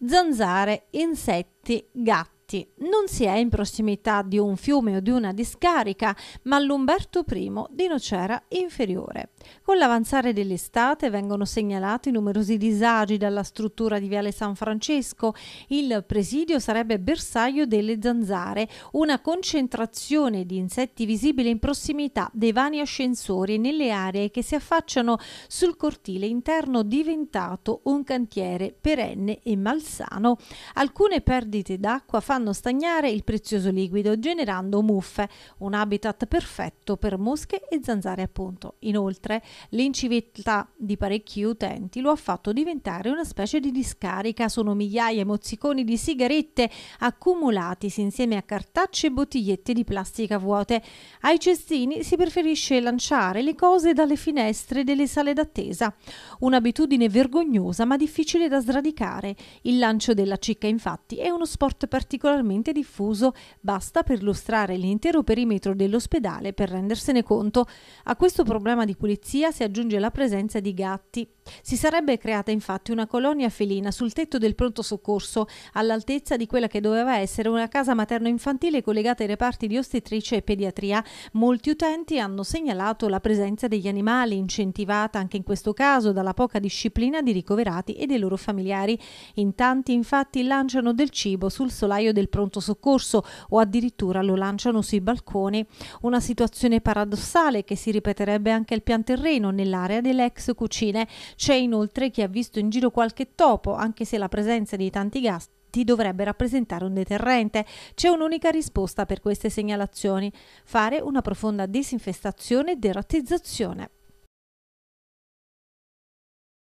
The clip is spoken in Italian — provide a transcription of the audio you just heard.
zanzare, insetti, gatti difatti non si è in prossimità di un fiume o di una discarica, ma all'Umberto I di Nocera Inferiore. Con l'avanzare dell'estate vengono segnalati numerosi disagi dalla struttura di Viale San Francesco. Il presidio sarebbe bersaglio delle zanzare, una concentrazione di insetti visibile in prossimità dei vani ascensori nelle aree che si affacciano sul cortile interno diventato un cantiere perenne e malsano. Alcune perdite d'acqua fanno fanno stagnare il prezioso liquido generando muffe, un habitat perfetto per mosche e zanzare appunto. Inoltre l'inciviltà di parecchi utenti lo ha fatto diventare una specie di discarica, sono migliaia e mozziconi di sigarette accumulatisi insieme a cartacce e bottigliette di plastica vuote. Ai cestini si preferisce lanciare le cose dalle finestre delle sale d'attesa, un'abitudine vergognosa ma difficile da sradicare. Il lancio della cicca infatti è uno sport particolare particolarmente diffuso, basta per perlustrare l'intero perimetro dell'ospedale per rendersene conto. A questo problema di pulizia si aggiunge la presenza di gatti. Si sarebbe creata infatti una colonia felina sul tetto del pronto soccorso, all'altezza di quella che doveva essere una casa materno-infantile collegata ai reparti di ostetricia e pediatria. Molti utenti hanno segnalato la presenza degli animali, incentivata anche in questo caso dalla poca disciplina di ricoverati e dei loro familiari. In tanti infatti lanciano del cibo sul solaio del pronto soccorso o addirittura lo lanciano sui balconi, una situazione paradossale che si ripeterebbe anche al pian terreno nell'area delle ex cucine. C'è inoltre chi ha visto in giro qualche topo, anche se la presenza di tanti gas dovrebbe rappresentare un deterrente. C'è un'unica risposta per queste segnalazioni, fare una profonda disinfestazione e derattizzazione.